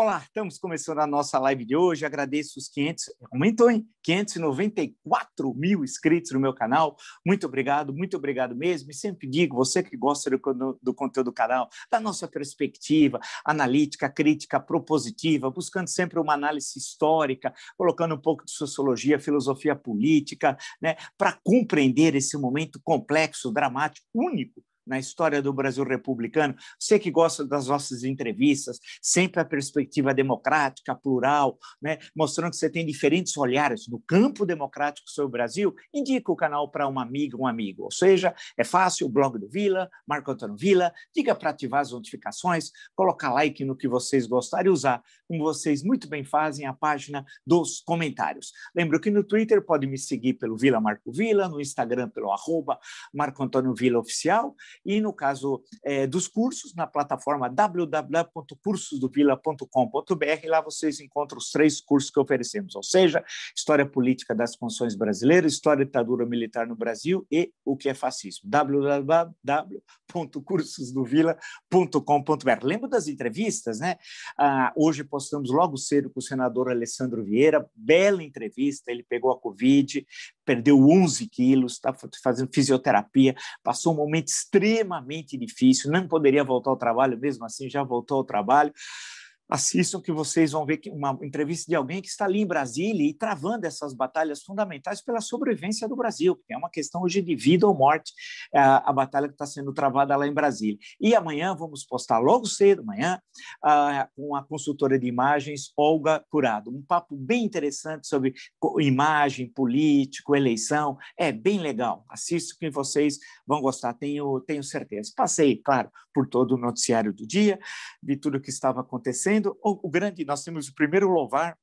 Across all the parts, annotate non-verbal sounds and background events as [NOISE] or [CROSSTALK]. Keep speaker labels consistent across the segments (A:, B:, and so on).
A: Olá, estamos começando a nossa live de hoje. Agradeço os 500, aumentou, hein? 594 mil inscritos no meu canal. Muito obrigado, muito obrigado mesmo. E sempre digo, você que gosta do, do conteúdo do canal, da nossa perspectiva analítica, crítica, propositiva, buscando sempre uma análise histórica, colocando um pouco de sociologia, filosofia política, né? Para compreender esse momento complexo, dramático, único na história do Brasil republicano. Você que gosta das nossas entrevistas, sempre a perspectiva democrática, plural, né? mostrando que você tem diferentes olhares no campo democrático sobre o Brasil, indica o canal para uma amiga, um amigo. Ou seja, é fácil, o blog do Vila, Marco Antônio Vila, diga para ativar as notificações, colocar like no que vocês gostarem e usar como vocês muito bem fazem, a página dos comentários. Lembro que no Twitter pode me seguir pelo Vila Marco Vila, no Instagram pelo arroba Marco Antônio Vila Oficial e no caso é, dos cursos, na plataforma www.cursosdovila.com.br, lá vocês encontram os três cursos que oferecemos, ou seja, História Política das Funções Brasileiras, História e Ditadura Militar no Brasil e o que é fascismo, www.cursosdovila.com.br. Lembro das entrevistas, né? Ah, hoje, por postamos logo cedo com o senador Alessandro Vieira, bela entrevista, ele pegou a Covid, perdeu 11 quilos, está fazendo fisioterapia, passou um momento extremamente difícil, não poderia voltar ao trabalho, mesmo assim já voltou ao trabalho, assistam que vocês vão ver uma entrevista de alguém que está ali em Brasília e travando essas batalhas fundamentais pela sobrevivência do Brasil, porque é uma questão hoje de vida ou morte é, a, batalha que está sendo travada lá em Brasília. E amanhã vamos postar logo cedo, amanhã, ah, com a consultora de imagens Olga Curado, um papo bem interessante sobre imagem, político, eleição, é bem legal. Assistam que vocês vão gostar, tenho, tenho certeza. Passei, claro, por todo o noticiário do dia, de tudo que estava acontecendo, vendo o, oh, o grande, nós temos o primeiro louvar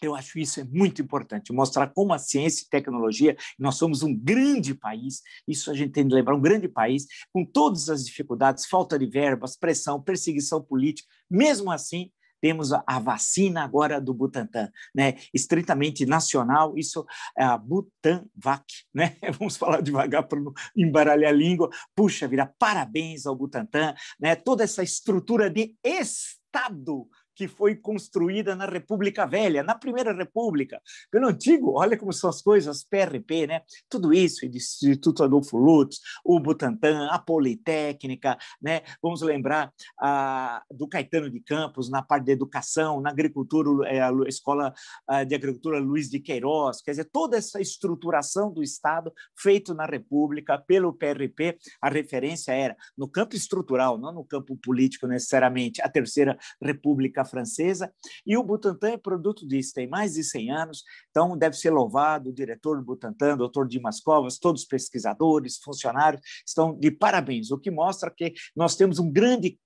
A: eu acho isso é muito importante, mostrar como a ciência e tecnologia, nós somos um grande país, isso a gente tem de lembrar, um grande país, com todas as dificuldades, falta de verbas, pressão, perseguição política, mesmo assim, temos a, a vacina agora do Butantan, né? estritamente nacional, isso é a Butanvac, né? [LAUGHS] vamos falar devagar para não embaralhar a língua, puxa vida, parabéns ao Butantan, né? toda essa estrutura de extra lotado que foi construída na República Velha, na Primeira República, pelo antigo, olha como são as coisas, PRP, né? Tudo isso, Instituto Adolfo Lutz, o Butantan, a Politécnica, né? Vamos lembrar do Caetano de Campos na parte da educação, na agricultura, é, a Escola de Agricultura Luiz de Queiroz, quer dizer, toda essa estruturação do Estado feito na República pelo PRP, a referência era no campo estrutural, não no campo político necessariamente, a Terceira República Francesa, e o Butantan é produto disso, tem mais de 100 anos, então deve ser louvado o diretor do Butantan, doutor Dimas Covas, todos os pesquisadores, funcionários, estão de parabéns, o que mostra que nós temos um grande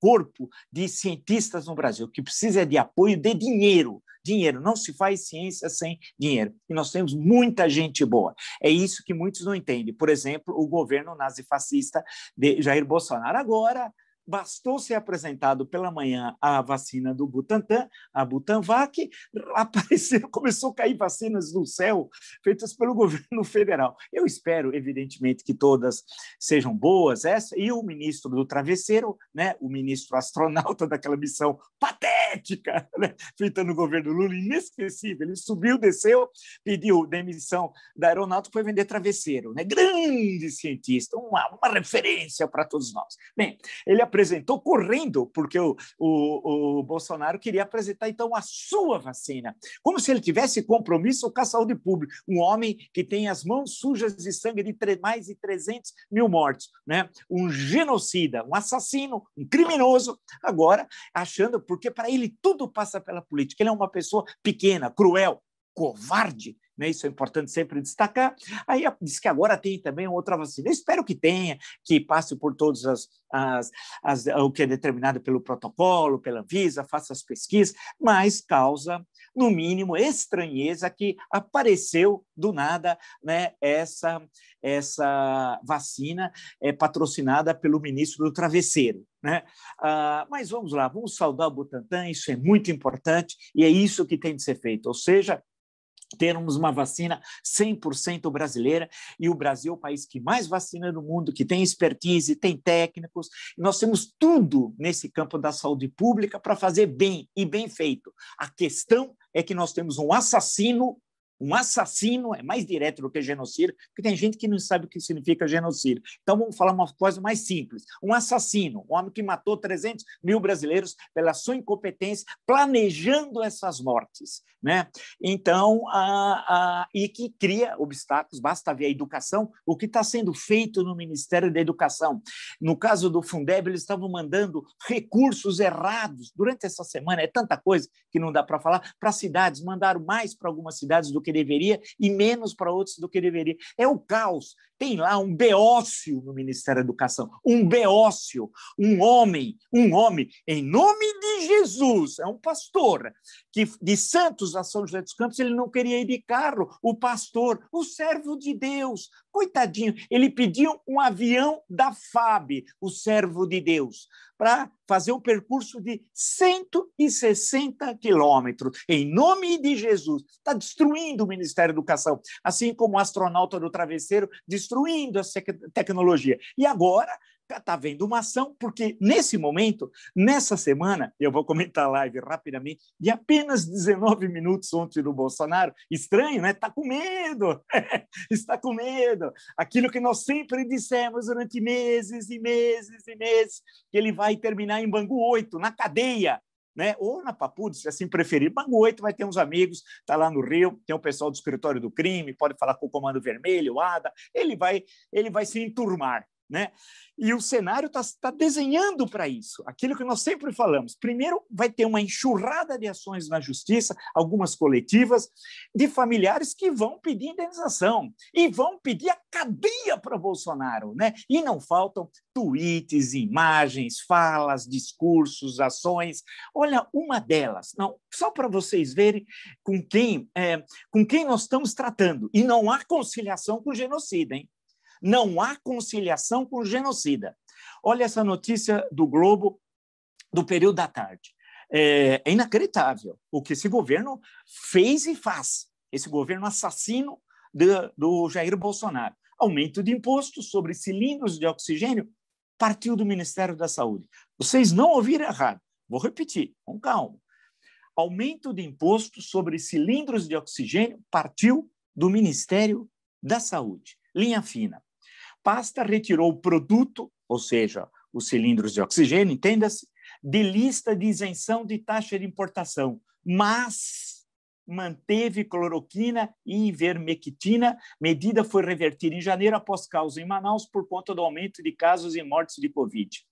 A: corpo de cientistas no Brasil, que precisa é de apoio de dinheiro, dinheiro. Não se faz ciência sem dinheiro. E nós temos muita gente boa. É isso que muitos não entendem. Por exemplo, o governo nazifascista de Jair Bolsonaro. Agora, bastou ser apresentado pela manhã a vacina do Butantan, a Butanvac, [LAUGHS] apareceu, começou a cair vacinas do céu feitas pelo [LAUGHS] governo federal. Eu espero, evidentemente, que todas sejam boas, essa e o ministro do travesseiro, né, o ministro astronauta [LAUGHS] daquela missão patética patética né? feita no governo Lula, inesquecível. Ele subiu, desceu, pediu demissão da aeronáutica, foi vender travesseiro. Né? Grande cientista, uma, uma referência para todos nós. Bem, ele apresentou correndo, porque o, o, o Bolsonaro queria apresentar, então, a sua vacina, como se ele tivesse compromisso com a saúde pública. Um homem que tem as mãos sujas de sangue de mais de 300 mil mortes, né? um genocida, um assassino, um criminoso, agora achando, porque para ele ele tudo passa pela política. Ele é uma pessoa pequena, cruel, covarde, né? isso é importante sempre destacar. Aí diz que agora tem também outra vacina. Eu espero que tenha, que passe por todas as, as, as, o que é determinado pelo protocolo, pela visa faça as pesquisas, mas causa no mínimo, estranheza que apareceu do nada né, essa, essa vacina é, patrocinada pelo ministro do Travesseiro. Né? Ah, mas vamos lá, vamos saudar o Butantan, isso é muito importante e é isso que tem de ser feito, ou seja, termos uma vacina 100% brasileira e o Brasil é o país que mais vacina no mundo, que tem expertise, tem técnicos. Nós temos tudo nesse campo da saúde pública para fazer bem e bem feito. A questão é que nós temos um assassino um assassino é mais direto do que genocídio, porque tem gente que não sabe o que significa genocídio. Então, vamos falar uma coisa mais simples. Um assassino, um homem que matou 300 mil brasileiros pela sua incompetência, planejando essas mortes. Né? Então, a, a, e que cria obstáculos, basta ver a educação, o que está sendo feito no Ministério da Educação. No caso do Fundeb, eles estavam mandando recursos errados. Durante essa semana, é tanta coisa que não dá para falar, para cidades, mandaram mais para algumas cidades do que deveria e menos para outros do que deveria. É o caos. Tem lá um beócio no Ministério da Educação, um beócio, um homem, um homem, em nome de Jesus, é um pastor, que de Santos a São José dos Campos, ele não queria ir de carro, o pastor, o servo de Deus, Coitadinho, ele pediu um avião da FAB, o servo de Deus, para fazer um percurso de 160 quilômetros, em nome de Jesus. Está destruindo o Ministério da Educação, assim como o astronauta do travesseiro destruindo a tecnologia. E agora está tá vendo uma ação, porque nesse momento, nessa semana, eu vou comentar a live rapidamente, de apenas 19 minutos ontem do Bolsonaro, estranho, né? Está com medo, [LAUGHS] está com medo. Aquilo que nós sempre dissemos durante meses e meses e meses, que ele vai terminar em Bangu 8, na cadeia. Né? Ou na Papudo, se assim preferir. Bangu 8 vai ter uns amigos, está lá no Rio, tem o pessoal do escritório do crime, pode falar com o Comando Vermelho, o ADA, ele vai, ele vai se enturmar. Né? E o cenário está tá desenhando para isso. Aquilo que nós sempre falamos. Primeiro, vai ter uma enxurrada de ações na justiça, algumas coletivas, de familiares que vão pedir indenização e vão pedir a cadeia para Bolsonaro. Né? E não faltam tweets, imagens, falas, discursos, ações. Olha, uma delas, não, só para vocês verem com quem, é, com quem nós estamos tratando. E não há conciliação com o genocida, hein? Não há conciliação com genocida. Olha essa notícia do Globo do período da tarde. É, é, inacreditável o que esse governo fez e faz. Esse governo assassino do, do Jair Bolsonaro. Aumento de impostos sobre cilindros de oxigênio partiu do Ministério da Saúde. Vocês não ouviram errado. Vou repetir, com calma. Aumento de impostos sobre cilindros de oxigênio partiu do Ministério da Saúde. Linha fina pasta retirou o produto, ou seja, os cilindros de oxigênio, entenda-se, de lista de isenção de taxa de importação, mas manteve cloroquina e ivermectina. Medida foi revertida em janeiro após causa em Manaus por conta do aumento de casos e mortes de Covid.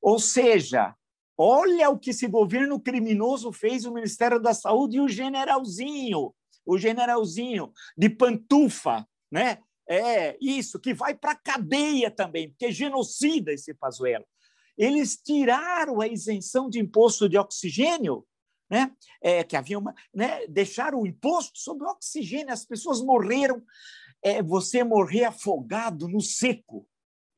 A: Ou seja, olha o que esse governo criminoso fez o Ministério da Saúde e o generalzinho, o generalzinho de pantufa, né? É, isso, que vai para a cadeia também, porque genocida esse Pazuello. Eles tiraram a isenção de imposto de oxigênio, né? É, que havia uma, né? deixaram o imposto sobre o oxigênio, as pessoas morreram, é, você morrer afogado no seco.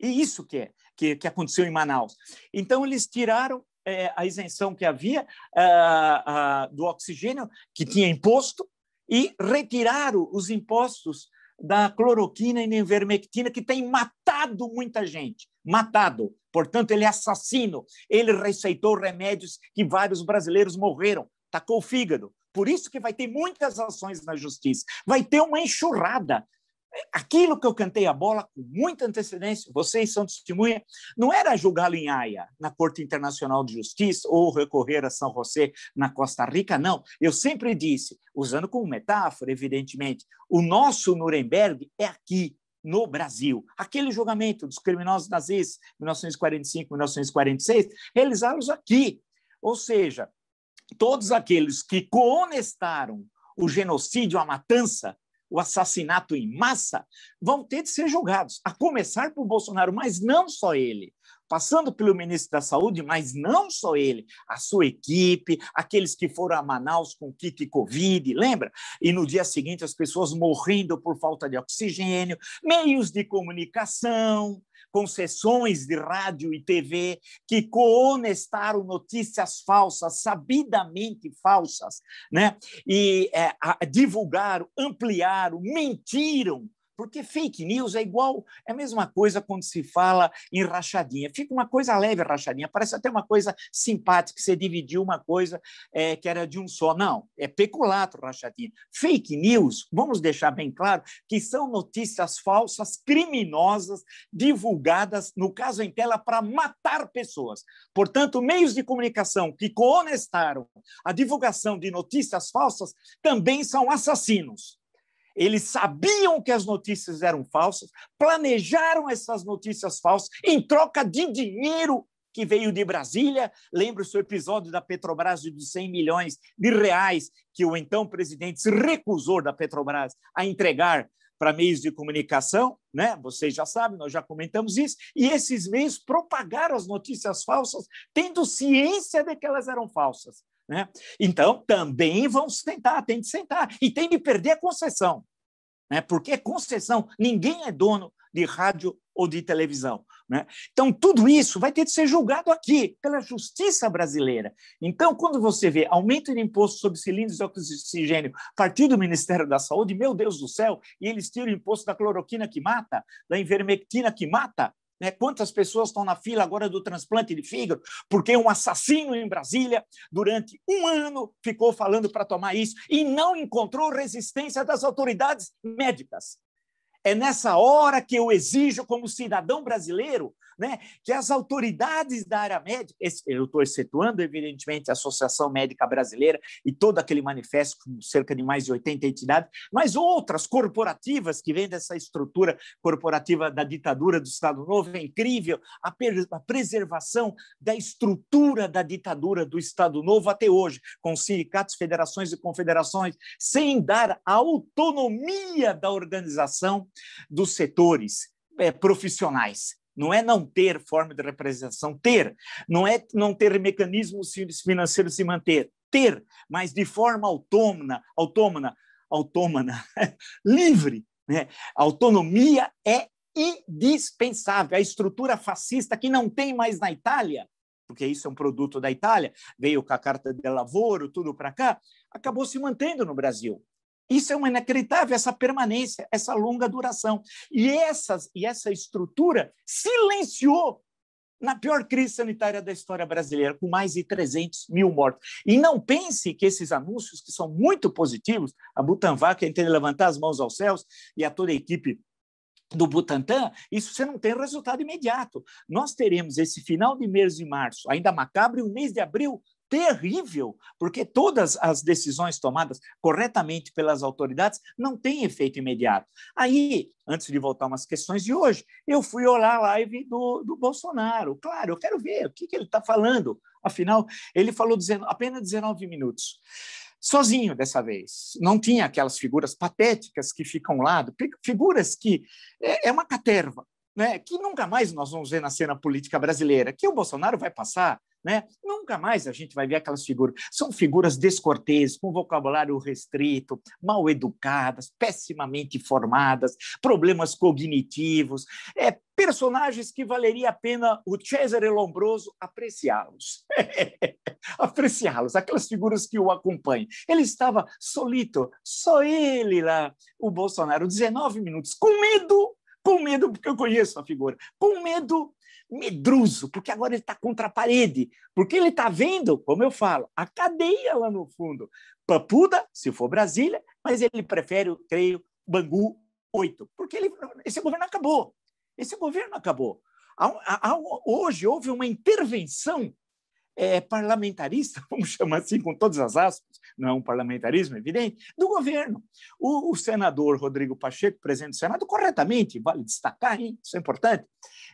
A: E isso que, é, que, que aconteceu em Manaus. Então, eles tiraram é, a isenção que havia ah, ah, do oxigênio, que tinha imposto, e retiraram os impostos da cloroquina e da ivermectina, que tem matado muita gente. Matado. Portanto, ele é assassino. Ele receitou remédios que vários brasileiros morreram. Tacou o fígado. Por isso que vai ter muitas ações na justiça. Vai ter uma enxurrada aquilo que eu cantei a bola com muita antecedência, vocês são testemunha, não era julgá-lo em Haia, na Corte Internacional de Justiça, ou recorrer a São José, na Costa Rica, não. Eu sempre disse, usando como metáfora, evidentemente, o nosso Nuremberg é aqui, no Brasil. Aquele julgamento dos criminosos nazis, 1945, 1946, realizados aqui. Ou seja, todos aqueles que coonestaram o genocídio, a matança o assassinato em massa, vão ter de ser julgados, a começar por Bolsonaro, mas não só ele. Passando pelo ministro da Saúde, mas não só ele, a sua equipe, aqueles que foram a Manaus com kit Covid, lembra? E no dia seguinte as pessoas morrendo por falta de oxigênio, meios de comunicação, concessões de rádio e TV que coonestaram notícias falsas, sabidamente falsas, né? e é, divulgaram, ampliaram, mentiram porque fake news é igual, é a mesma coisa quando se fala em rachadinha. Fica uma coisa leve rachadinha, parece até uma coisa simpática, que você dividiu uma coisa é, que era de um só. Não, é peculato rachadinha. Fake news, vamos deixar bem claro, que são notícias falsas, criminosas, divulgadas, no caso em tela, para matar pessoas. Portanto, meios de comunicação que conestaram a divulgação de notícias falsas também são assassinos. Eles sabiam que as notícias eram falsas, planejaram essas notícias falsas em troca de dinheiro que veio de Brasília. Lembra o seu episódio da Petrobras de 100 milhões de reais que o então presidente se recusou da Petrobras a entregar para meios de comunicação, né? Vocês já sabem, nós já comentamos isso. E esses meios propagaram as notícias falsas, tendo ciência de que elas eram falsas. Né? Então, também vão sentar, tem de sentar. E tem de perder a concessão, né? porque concessão, ninguém é dono de rádio ou de televisão. Né? Então, tudo isso vai ter de ser julgado aqui, pela justiça brasileira. Então, quando você vê aumento de imposto sobre cilindros de oxigênio partir do Ministério da Saúde, meu Deus do céu, e eles tiram o imposto da cloroquina que mata, da invermectina que mata, né? Quantas pessoas estão na fila agora do transplante de fígado? Porque um assassino em Brasília, durante um ano, ficou falando para tomar isso e não encontrou resistência das autoridades médicas. É nessa hora que eu exijo, como cidadão brasileiro, né? que as autoridades da área médica, eu estou excetuando, evidentemente, a Associação Médica Brasileira e todo aquele manifesto com cerca de mais de 80 entidades, mas outras corporativas que vêm dessa estrutura corporativa da ditadura do Estado Novo, é incrível a, a preservação da estrutura da ditadura do Estado Novo até hoje, com sindicatos, federações e confederações, sem dar a autonomia da organização dos setores é, profissionais. Não é não ter forma de representação, ter. Não é não ter mecanismos financeiros se manter, ter, mas de forma autônoma, autônoma, autônoma, [LAUGHS] livre. Né? Autonomia é indispensável. A estrutura fascista que não tem mais na Itália, porque isso é um produto da Itália, veio com a carta de lavoro, tudo para cá, acabou se mantendo no Brasil. Isso é um inacreditável, essa permanência, essa longa duração. E, essas, e essa estrutura silenciou na pior crise sanitária da história brasileira, com mais de 300 mil mortos. E não pense que esses anúncios, que são muito positivos, a Butanvac, entende levantar as mãos aos céus e a toda a equipe do Butantan, isso você não tem resultado imediato. Nós teremos esse final de mês de março, ainda macabro, e o mês de abril terrível, porque todas as decisões tomadas corretamente pelas autoridades não têm efeito imediato. Aí, antes de voltar umas questões de hoje, eu fui olhar a live do, do Bolsonaro. Claro, eu quero ver o que, que ele está falando. Afinal, ele falou apenas 19 minutos sozinho dessa vez. Não tinha aquelas figuras patéticas que ficam lá, figuras que é, é, uma caterva, né? que nunca mais nós vamos ver na cena política brasileira, que o Bolsonaro vai passar né? Nunca mais a gente vai ver aquelas figuras. São figuras descorteses, com vocabulário restrito, mal educadas, pessimamente formadas, problemas cognitivos, é, personagens que valeria a pena o Cesare Lombroso apreciá-los. [LAUGHS] apreciá-los, aquelas figuras que o acompanham. Ele estava solito, só ele lá, o Bolsonaro, 19 minutos, com medo, com medo, porque eu conheço a figura, com medo medroso, porque agora ele está contra a parede, porque ele está vendo, como eu falo, a cadeia lá no fundo. Papuda, se for Brasília, mas ele prefere, creio, Bangu 8, porque ele, esse governo acabou. Esse governo acabou. Hoje houve uma intervenção é, parlamentarista, [LAUGHS] vamos chamar assim com todas as aspas, não é um parlamentarismo evidente, do governo. O, o senador Rodrigo Pacheco, presidente do Senado, corretamente, vale destacar, hein? isso é importante,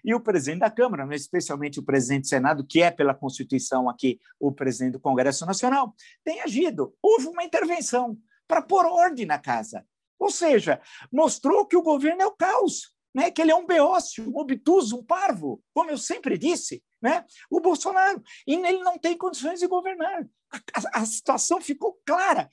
A: e o presidente da Câmara, né? especialmente o presidente do Senado, que é pela Constituição aqui o presidente do Congresso Nacional, tem agido. Houve uma intervenção para pôr ordem na casa. Ou seja, mostrou que o governo é o caos, né? que ele é um beócio, um obtuso, um parvo, como eu sempre disse né? o Bolsonaro. E ele não tem condições de governar. A, a, a situação ficou clara.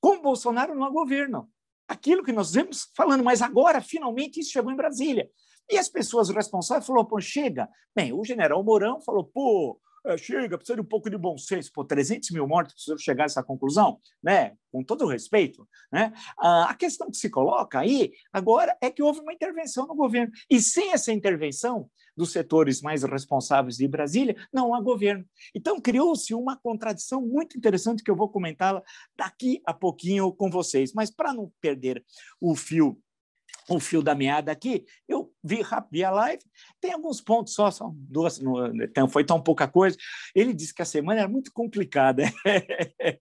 A: Com o Bolsonaro não há governo. Aquilo que nós vemos falando, mas agora, finalmente, isso chegou em Brasília. E as pessoas responsáveis falaram, pô, chega. Bem, o general Mourão falou, pô, é, chega, precisa de um pouco de bom senso. Pô, 300 mil mortos, precisam chegar a essa conclusão, né? com todo o respeito. Né? Ah, a questão que se coloca aí agora é que houve uma intervenção no governo. E sem essa intervenção dos setores mais responsáveis de Brasília, não há governo. Então, criou-se uma contradição muito interessante que eu vou comentá-la daqui a pouquinho com vocês. Mas, para não perder o fio o fio da meada aqui, eu vi, vi a live, tem alguns pontos só, só duas, não, foi tão pouca coisa. Ele disse que a semana era muito complicada, [LAUGHS] é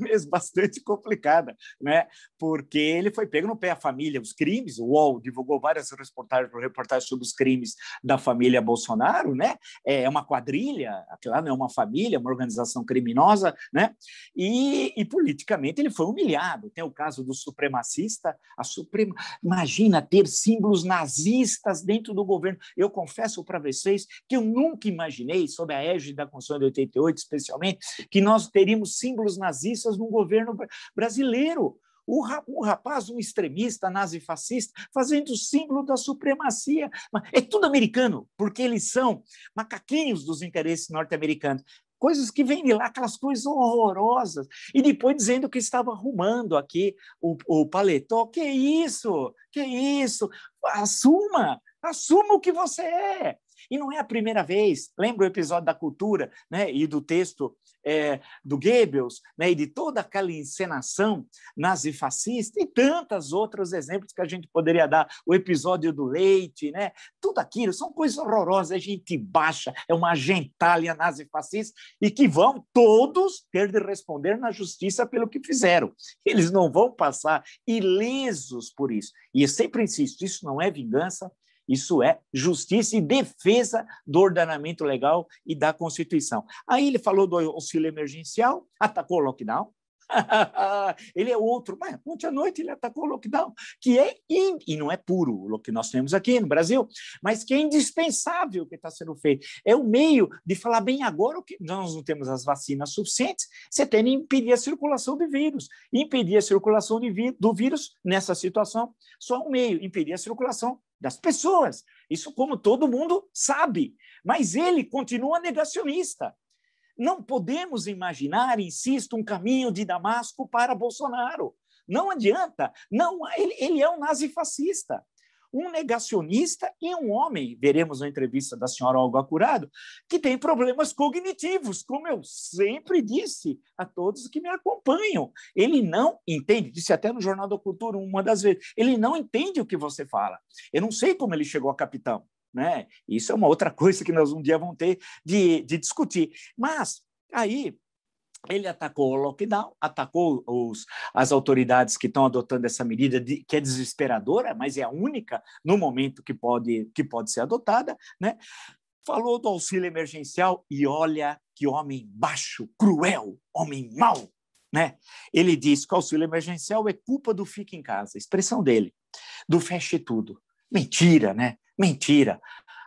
A: mesmo bastante complicada, né? porque ele foi pego no pé a família, os crimes, o UOL divulgou várias reportagens, reportagens sobre os crimes da família Bolsonaro, né? é uma quadrilha, lá não é uma família, é uma organização criminosa, né? e, e politicamente ele foi humilhado. Tem o caso do supremacista, a suprema Imagina ter símbolos nazistas dentro do governo. Eu confesso para vocês que eu nunca imaginei, sob a égide da Constituição de 88, especialmente, que nós teríamos símbolos nazistas no governo brasileiro o rapaz, um extremista nazifascista, fazendo o símbolo da supremacia. É tudo americano, porque eles são macaquinhos dos interesses norte-americanos coisas que vêm de lá, aquelas coisas horrorosas, e depois dizendo que estava arrumando aqui o, o paletó. Que isso? Que isso? Assuma! Assuma o que você é. E não é a primeira vez. Lembra o episódio da cultura né, e do texto é, do Goebbels né, e de toda aquela encenação nazifascista e tantos outros exemplos que a gente poderia dar. O episódio do leite, né, tudo aquilo são coisas horrorosas. A gente baixa, é uma gentalha nazifascista e que vão todos ter de responder na justiça pelo que fizeram. Eles não vão passar ilesos por isso. E eu sempre insisto, isso não é vingança, isso é justiça e defesa do ordenamento legal e da Constituição. Aí ele falou do auxílio emergencial, atacou o lockdown, [LAUGHS] ele é outro. Mas ontem à noite ele atacou o lockdown, que é in, e não é puro o que nós temos aqui no Brasil, mas que é indispensável o que está sendo feito. É o meio de falar bem agora o que nós não temos as vacinas suficientes, você tem que impedir a circulação do vírus. Impedir a circulação do vírus nessa situação, só um meio, impedir a circulação das pessoas. Isso, como todo mundo sabe. Mas ele continua negacionista. Não podemos imaginar, insisto, um caminho de Damasco para Bolsonaro. Não adianta. Não, ele, ele é um nazifascista um negacionista e um homem, veremos na entrevista da senhora Olga Curado, que tem problemas cognitivos, como eu sempre disse a todos que me acompanham. Ele não entende, disse até no Jornal da Cultura uma das vezes, ele não entende o que você fala. Eu não sei como ele chegou a capitão. Né? Isso é uma outra [LAUGHS] coisa que nós um dia vamos ter de, de discutir. Mas aí ele atacou o lockdown, atacou os, as autoridades que estão adotando essa medida, de, que é desesperadora, mas é a única no momento que pode, que pode ser adotada, né? Falou do auxílio emergencial e olha que homem baixo, cruel, homem mau, né? Ele disse que o auxílio emergencial é culpa do fique em casa, expressão dele, do feche tudo. Mentira, né? Mentira.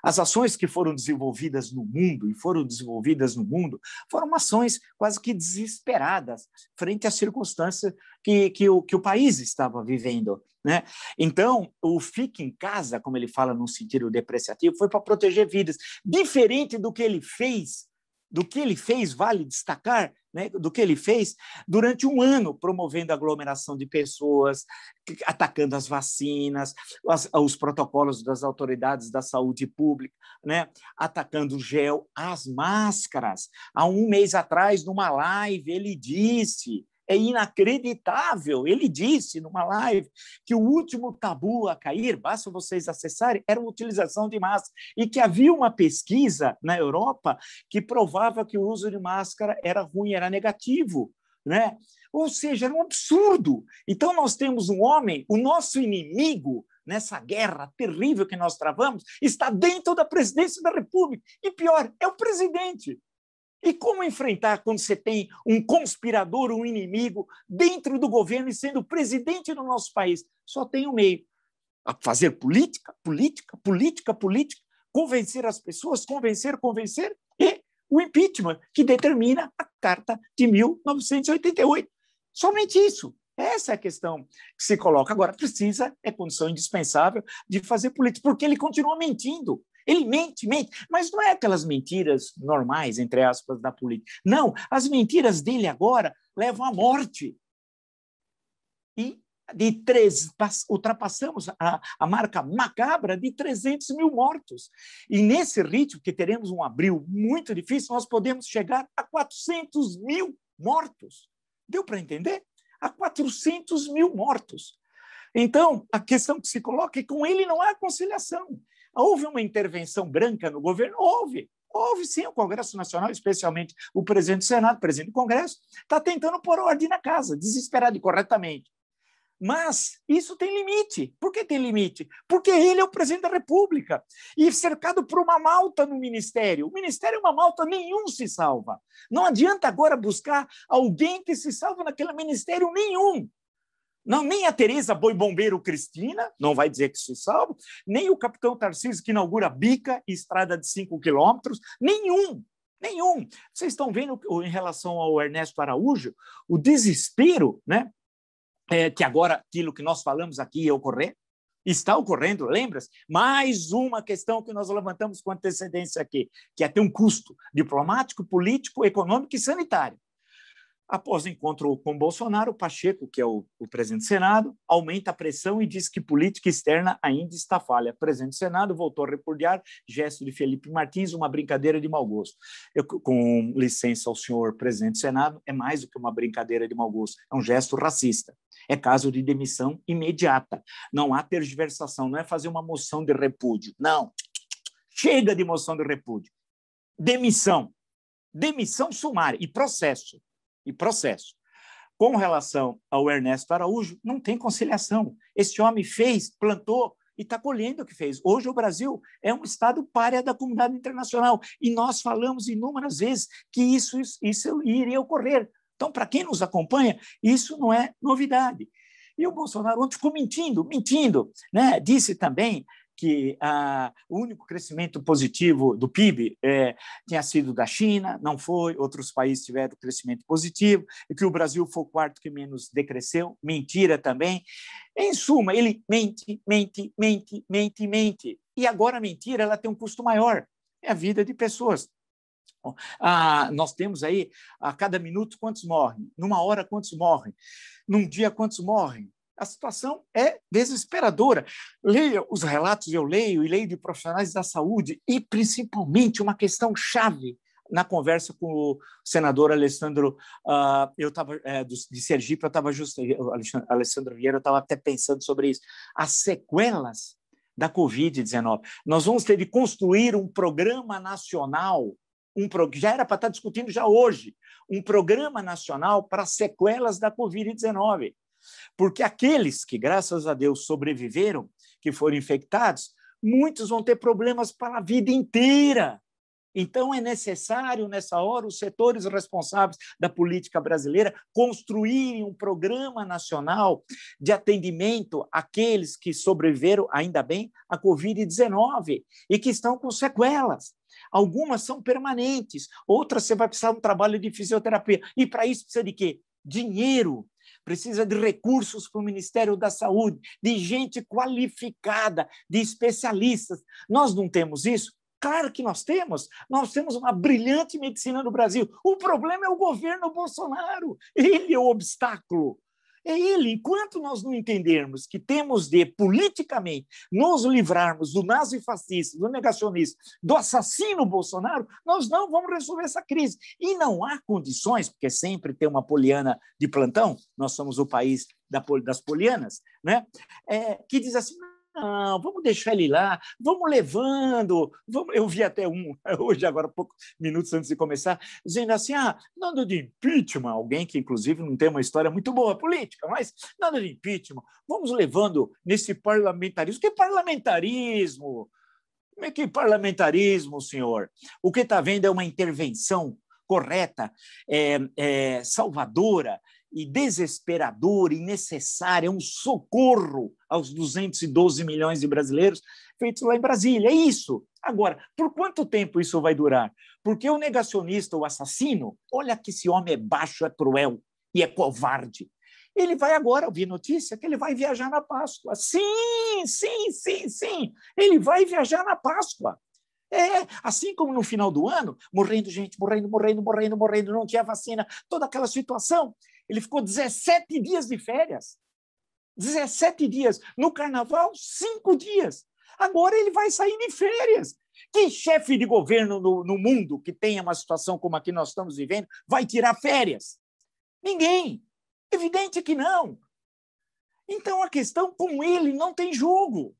A: As ações que foram desenvolvidas no mundo e foram desenvolvidas no mundo foram ações quase que desesperadas frente à circunstância que, que, o, que o país estava vivendo. Né? Então, o fique em casa, como ele fala no sentido depreciativo, foi para proteger vidas, diferente do que ele fez do que ele fez, vale destacar, né, do que ele fez durante um ano, promovendo a aglomeração de pessoas, atacando as vacinas, as, os protocolos das autoridades da saúde pública, né, atacando o gel, as máscaras. Há um mês atrás, numa live, ele disse é inacreditável. Ele disse numa live que o último tabu a cair, basta vocês acessarem, era a utilização de máscara e que havia uma pesquisa na Europa que provava que o uso de máscara era ruim, era negativo, né? Ou seja, era um absurdo. Então nós temos um homem, o nosso inimigo, nessa guerra terrível que nós travamos está dentro da presidência da República. E pior, é o presidente. E como enfrentar quando você tem um conspirador, um inimigo dentro do governo e sendo presidente do nosso país? Só tem um meio: a fazer política, política, política, política, convencer as pessoas, convencer, convencer e o impeachment que determina a carta de 1988. Somente isso. Essa é a questão que se coloca. Agora, precisa, é condição indispensável de fazer política, porque ele continua mentindo. Ele mente, mente, mas não é aquelas mentiras normais, entre aspas, da política. Não, as mentiras dele agora levam à morte. E de três, ultrapassamos a, a marca macabra de 300 mil mortos. E nesse ritmo, que teremos um abril muito difícil, nós podemos chegar a 400 mil mortos. Deu para entender? A 400 mil mortos. Então, a questão que se coloca é que com ele não há conciliação. Houve uma intervenção branca no governo? Houve. Houve sim, o Congresso Nacional, especialmente o presidente do Senado, o presidente do Congresso, está tentando pôr ordem na casa, desesperado e corretamente. Mas isso tem limite. Por que tem limite? Porque ele é o presidente da República e cercado por uma malta no ministério. O ministério é uma malta, nenhum se salva. Não adianta agora buscar alguém que se salva naquele ministério nenhum. Não, nem a Tereza Boi Bombeiro Cristina, não vai dizer que se salva, nem o capitão Tarcísio que inaugura bica e estrada de 5 quilômetros, nenhum, nenhum. Vocês estão vendo em relação ao Ernesto Araújo, o desespero, né? É, que agora aquilo que nós falamos aqui ia ocorrer, está ocorrendo, lembras? Mais uma questão que nós levantamos com antecedência aqui, que é ter um custo diplomático, político, econômico e sanitário. Após o encontro com Bolsonaro, Pacheco, que é o, o, presidente do Senado, aumenta a pressão e diz que política externa ainda está falha. O presidente do Senado voltou a repudiar gesto de Felipe Martins, uma brincadeira de mau gosto. Eu, com licença ao senhor presidente do Senado, é mais do que uma brincadeira de mau gosto, é um gesto racista. É caso de demissão imediata. Não há tergiversação, não é fazer uma moção de repúdio. Não. Chega de moção de repúdio. Demissão. Demissão sumária e processo e processo. Com relação ao Ernesto Araújo, não tem conciliação. Esse homem fez, plantou e está colhendo o que fez. Hoje o Brasil é um estado párea da comunidade internacional e nós falamos inúmeras vezes que isso, isso, isso iria ocorrer. Então, para quem nos acompanha, isso não é novidade. E o Bolsonaro ontem ficou mentindo, mentindo. Né? Disse também que ah, o único crescimento positivo do PIB é, tinha sido da China, não foi, outros países tiveram crescimento positivo, e que o Brasil foi o quarto que menos decresceu, mentira também. Em suma, ele mente, mente, mente, mente, mente. E agora a mentira ela tem um custo maior, é a vida de pessoas. Ah, nós temos aí, a cada minuto, quantos morrem? Numa hora, quantos morrem? Num dia, quantos morrem? A situação é desesperadora. Leia os relatos, eu leio e leio de profissionais da saúde, e principalmente uma questão chave na conversa com o senador Alessandro, uh, eu estava é, eh, de Sergipe, eu estava justo, eh, Alessandro Vieira, eu estava até pensando sobre isso, as sequelas da Covid-19. Nós vamos ter de construir um programa nacional, um pro, já era para estar tá discutindo já hoje, um programa nacional para sequelas da Covid-19. Porque aqueles que, graças a Deus, sobreviveram, que foram infectados, muitos vão ter problemas para a vida inteira. Então, é necessário, nessa hora, os setores responsáveis da política brasileira construírem um programa nacional de atendimento àqueles que sobreviveram, ainda bem, à Covid-19 e que estão com sequelas. Algumas são permanentes, outras você vai precisar de um trabalho de fisioterapia. E para isso precisa de quê? Dinheiro precisa de recursos para o Ministério da Saúde, de gente qualificada, de especialistas. Nós não temos isso? Claro que nós temos. Nós temos uma brilhante medicina no Brasil. O problema é o governo Bolsonaro. Ele é o obstáculo. É ele. Enquanto nós não entendermos que temos de, politicamente, nos livrarmos do nazifascista, do negacionista, do assassino Bolsonaro, nós não vamos resolver essa crise. E não há condições, porque sempre tem uma poliana de plantão, nós somos o país das polianas, né? É, que diz assim: não, vamos deixar ele lá, vamos levando. Vamos... Eu vi até um [LAUGHS] hoje, agora poucos minutos antes de começar, dizendo assim: ah, nada de impeachment. Alguém que, inclusive, não tem uma história muito boa política, mas nada de impeachment. Vamos levando nesse parlamentarismo. Que parlamentarismo? É que parlamentarismo, senhor? O que está vendo é uma intervenção correta, é, é, salvadora, e desesperador e necessário, é um socorro aos 212 milhões de brasileiros feitos lá em Brasília. É isso. Agora, por quanto tempo isso vai durar? Porque o negacionista, o assassino, olha que esse homem é baixo, é cruel e é covarde. Ele vai agora, ouvir notícia, que ele vai viajar na Páscoa. Sim, sim, sim, sim. Ele vai viajar na Páscoa. É, assim como no final do ano, morrendo gente, morrendo, morrendo, morrendo, morrendo, não tinha vacina, toda aquela situação. Ele ficou 17 dias de férias. 17 dias. No carnaval, cinco dias. Agora ele vai sair de férias. Que chefe de governo no, no mundo que tenha uma situação como a que nós estamos vivendo vai tirar férias? Ninguém. Evidente que não. Então a questão com ele não tem jogo.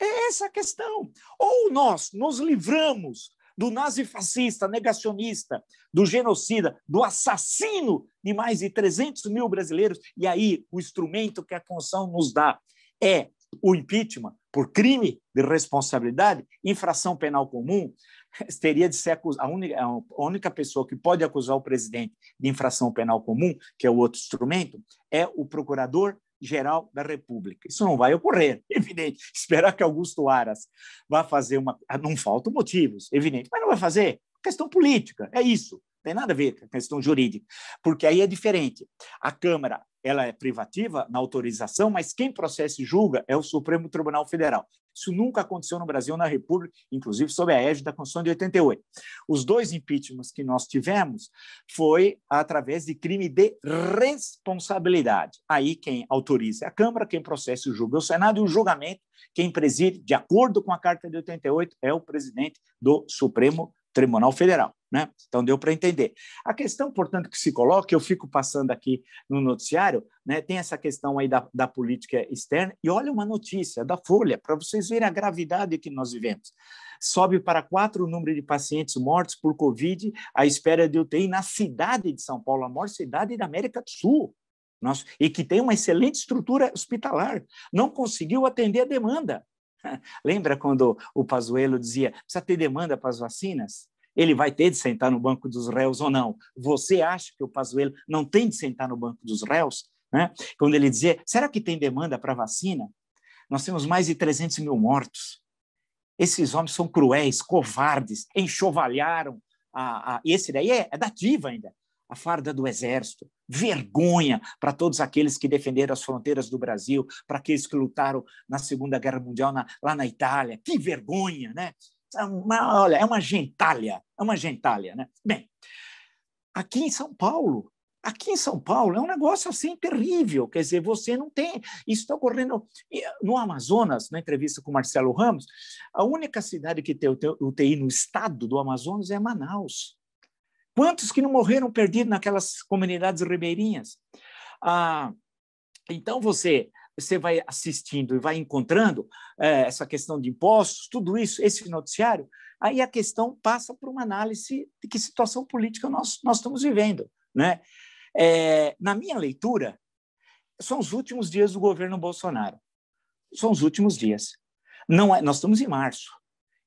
A: É essa a questão. Ou nós nos livramos do nazifascista, negacionista, do genocida, do assassino de mais de 300 mil brasileiros. E aí, o instrumento que a Constituição nos dá é o impeachment por crime de responsabilidade, infração penal comum, [LAUGHS] teria de ser a única, a única pessoa que pode acusar o presidente de infração penal comum, que é o outro instrumento, é o procurador Geral da República. Isso não vai ocorrer, [LAUGHS] evidente. Esperar que Augusto Aras vá fazer uma. Ah, não faltam motivos, evidente, mas não vai fazer. Questão política, é isso. Não tem nada a ver com a questão jurídica, porque aí é diferente. A Câmara ela é privativa na autorização, mas quem processa e julga é o Supremo Tribunal Federal. Isso nunca aconteceu no Brasil, na República, inclusive sob a égide da Constituição de 88. Os dois impeachments que nós tivemos foi através de crime de responsabilidade. Aí quem autoriza é a Câmara, quem processa e julga é o Senado, e o julgamento, quem preside, de acordo com a Carta de 88, é o presidente do Supremo Tribunal Federal. Né? Então deu para entender. A questão, portanto, que se coloca, eu fico passando aqui no noticiário, né? tem essa questão aí da, da política externa, e olha uma notícia da Folha, para vocês verem a gravidade que nós vivemos. Sobe para quatro o número de pacientes mortos por Covid à espera de UTI na cidade de São Paulo, a maior cidade da América do Sul. Nosso, e que tem uma excelente estrutura hospitalar, não conseguiu atender a demanda. [LAUGHS] Lembra quando o Pazuello dizia, precisa ter demanda para as vacinas? Ele vai ter de sentar no banco dos réus ou não? Você acha que o Pazuello não tem de sentar no banco dos réus? Né? Quando ele dizia, será que tem demanda para vacina? Nós temos mais de 300 mil mortos. Esses homens são cruéis, covardes, enxovalharam. A, a... e esse daí é, é da ativa ainda a farda do Exército, vergonha para todos aqueles que defenderam as fronteiras do Brasil, para aqueles que lutaram na Segunda Guerra Mundial na, lá na Itália, que vergonha, né? É uma, olha, é uma gentalha, é uma gentalha, né? Bem, aqui em São Paulo, aqui em São Paulo é um negócio assim terrível, quer dizer, você não tem, isso está ocorrendo no Amazonas, na entrevista com Marcelo Ramos, a única cidade que tem UTI no estado do Amazonas é Manaus, Quantos que não morreram perdidos naquelas comunidades ribeirinhas? Ah, então você você vai assistindo e vai encontrando é, essa questão de impostos, tudo isso, esse noticiário, aí a questão passa por uma análise de que situação política nós, nós estamos vivendo. Né? É, na minha leitura, são os últimos dias do governo Bolsonaro. São os últimos dias. Não é, nós estamos em março.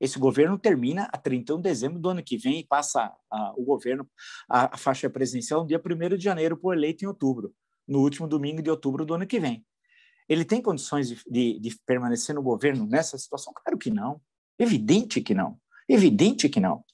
A: Esse governo termina a 31 de dezembro do ano que vem e passa a, o governo a, a faixa presidencial no dia 1 de janeiro, por eleito em outubro, no último domingo de outubro do ano que vem. Ele tem condições de, de, de permanecer no governo nessa situação? Claro que não. Evidente que não. Evidente que não,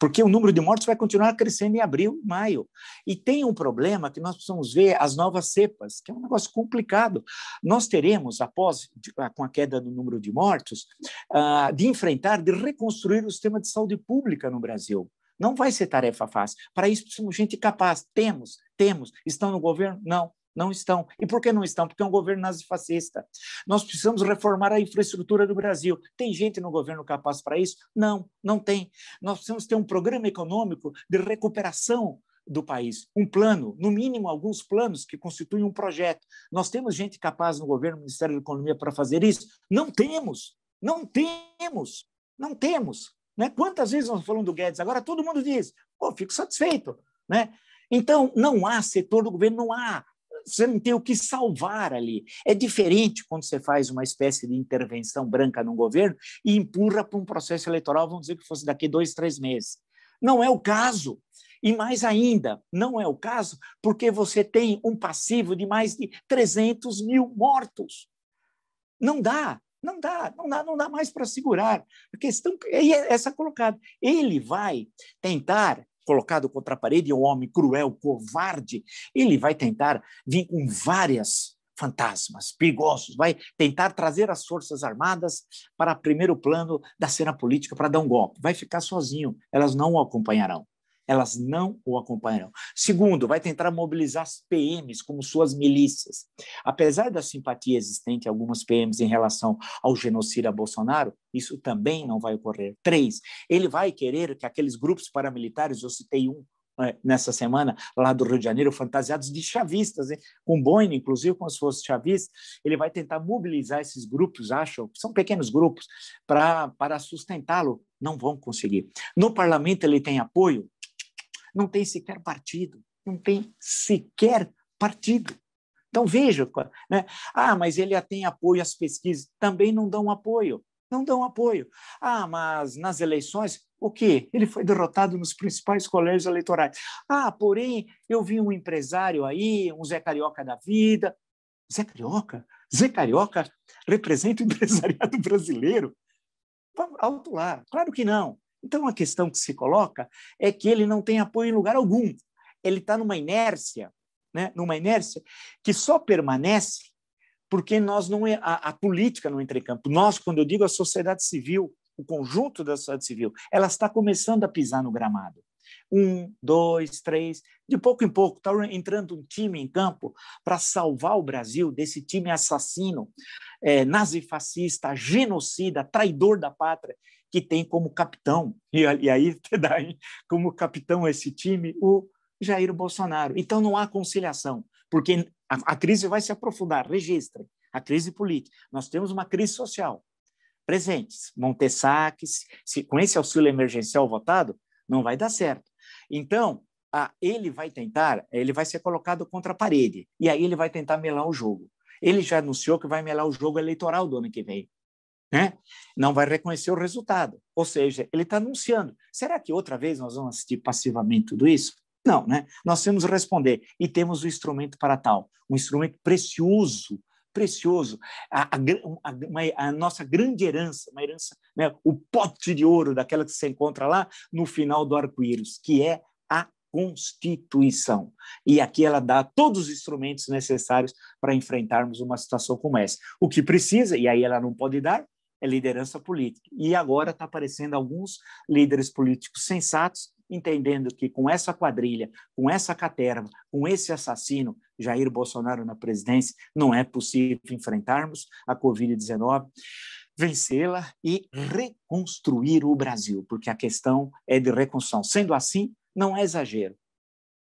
A: porque o número de mortes vai continuar crescendo em abril, maio. E tem um problema que nós precisamos ver as novas cepas, que é um negócio complicado. Nós teremos, após ah, com a queda do número de mortos, ah, de enfrentar, de reconstruir o sistema de saúde pública no Brasil. Não vai ser tarefa fácil. Para isso, precisamos de gente capaz. Temos, temos. Estão no governo? Não. Não estão. E por que não estão? Porque é um governo nazifascista. Nós precisamos reformar a infraestrutura do Brasil. Tem gente no governo capaz para isso? Não, não tem. Nós precisamos ter um programa econômico de recuperação do país, um plano, no mínimo alguns planos que constituem um projeto. Nós temos gente capaz no governo, no Ministério da Economia para fazer isso? Não temos. Não temos. Não temos. Né? Quantas vezes nós falamos do Guedes? Agora todo mundo diz, pô, fico satisfeito. Né? Então, não há setor do governo, não há você não tem o que salvar ali. É diferente quando você faz uma espécie de intervenção branca no governo e empurra para um processo eleitoral, vamos dizer que fosse daqui dois, três meses. Não é o caso. E mais ainda, não é o caso porque você tem um passivo de mais de 300 mil mortos. Não dá, não dá, não dá, não dá mais para segurar. A questão é essa colocada. Ele vai tentar colocado contra a parede, é um homem cruel, covarde, ele vai tentar vir com várias fantasmas perigosos, vai tentar trazer as forças armadas para primeiro plano da cena política para dar um golpe. Vai ficar sozinho, elas não o acompanharão elas não o acompanharão. Segundo, vai tentar mobilizar as PMs como suas milícias. Apesar da simpatia existente em algumas PMs em relação ao genocida Bolsonaro, isso também não vai ocorrer. Três, ele vai querer que aqueles grupos paramilitares, eu citei um é, nessa semana, lá do Rio de Janeiro, fantasiados de chavistas, hein? com boina, inclusive, como se fosse chavista, ele vai tentar mobilizar esses grupos, acham, são pequenos grupos, para sustentá-lo. Não vão conseguir. No parlamento, ele tem apoio não tem sequer partido, não tem sequer partido. Então veja, né? ah, mas ele tem apoio às pesquisas, também não dão apoio, não dão apoio. Ah, mas nas eleições, o quê? Ele foi derrotado nos principais colégios eleitorais. Ah, porém, eu vi um empresário aí, um Zé Carioca da vida. Zé Carioca? Zé Carioca representa o [LAUGHS] empresariado brasileiro? Alto lá, claro que não. Então, a questão que se coloca é que ele não tem apoio em lugar algum. Ele está numa inércia, né? numa inércia que só permanece porque nós não é, a, a política não entra em campo. Nós, quando eu digo a sociedade civil, o conjunto da sociedade civil, ela está começando a pisar no gramado. Um, dois, três, de pouco em pouco, está entrando um time em campo para salvar o Brasil desse time assassino, é, nazifascista, genocida, traidor da pátria, que tem como capitão, e, e aí dá [LAUGHS] como capitão esse time, o Jair Bolsonaro. Então não há conciliação, porque a, a crise vai se aprofundar, registrem, a crise política. Nós temos uma crise social, presentes, Montessaques, se, com esse auxílio emergencial votado, não vai dar certo. Então, a, ele vai tentar, ele vai ser colocado contra a parede, e aí ele vai tentar melar o jogo. Ele já anunciou que vai melar o jogo eleitoral do ano que vem né? não vai reconhecer o resultado. Ou seja, ele está anunciando. Será que outra vez nós vamos assistir passivamente tudo isso? Não, né? Nós temos que responder. E temos o instrumento para tal, um instrumento precioso, precioso. A, a, a, a nossa grande herança, uma herança, né? o pote de ouro daquela que se encontra lá no final do arco-íris, que é a Constituição. E aqui ela dá todos os instrumentos necessários para enfrentarmos uma situação como essa. O que precisa, e aí ela não pode dar, é liderança política. E agora está aparecendo alguns líderes políticos sensatos, entendendo que com essa quadrilha, com essa caterva, com esse assassino, Jair Bolsonaro na presidência, não é possível enfrentarmos a Covid-19, vencê-la e reconstruir o Brasil, porque a questão é de reconstrução. Sendo assim, não é exagero.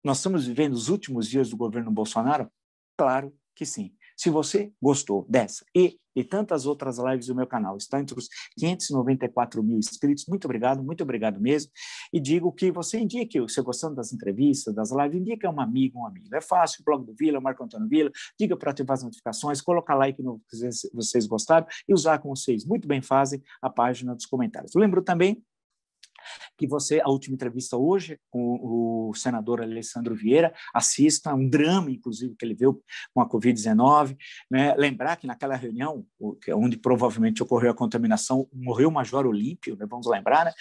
A: Nós estamos vivendo os últimos dias do governo Bolsonaro? Claro que sim. Se você gostou dessa e de tantas outras lives do meu canal, está entre os 594 mil inscritos, muito obrigado, muito obrigado mesmo. E digo que você indique, você gostando das entrevistas, das lives, indique a um amigo, um amigo. É fácil, blog do Vila, Marco Antônio Vila, diga para ativar as notificações, colocar like no que vocês gostaram e usar como vocês muito bem fazem a página dos comentários. Lembro também que você, a última entrevista hoje com o senador Alessandro Vieira, assista, um drama, inclusive, que ele viu com a Covid-19. Né? Lembrar que naquela reunião, é onde provavelmente ocorreu a contaminação, morreu o Major Olímpio, né? vamos lembrar, né?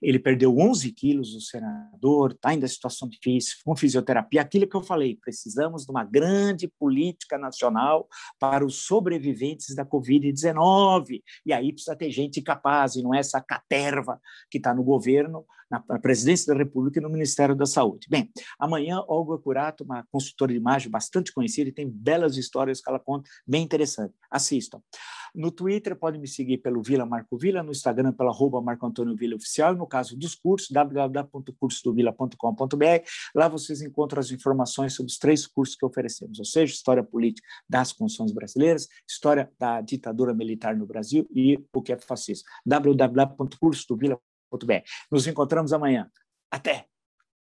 A: ele perdeu 11 quilos, o senador, está ainda em situação difícil, com fisioterapia. Aquilo que eu falei, precisamos de uma grande política nacional para os sobreviventes da Covid-19. E aí precisa ter gente capaz, e não é essa caterva que está no governo na, na presidência da República e no Ministério da Saúde. Bem, amanhã, Olga Curato, uma consultora de imagem bastante conhecida e tem belas histórias que ela conta, bem interessante. Assistam. No Twitter, podem me seguir pelo Vila Marco Vila, no Instagram, pela arroba Marco Antônio Vila Oficial, e no caso dos cursos, www.cursodovila.com.br. Lá vocês encontram as informações sobre os três cursos que oferecemos, ou seja, História Política das Constituições Brasileiras, História da Ditadura Militar no Brasil e o que é fascismo. www.cursodovila.com.br muito bem Nos encontramos amanhã. Até!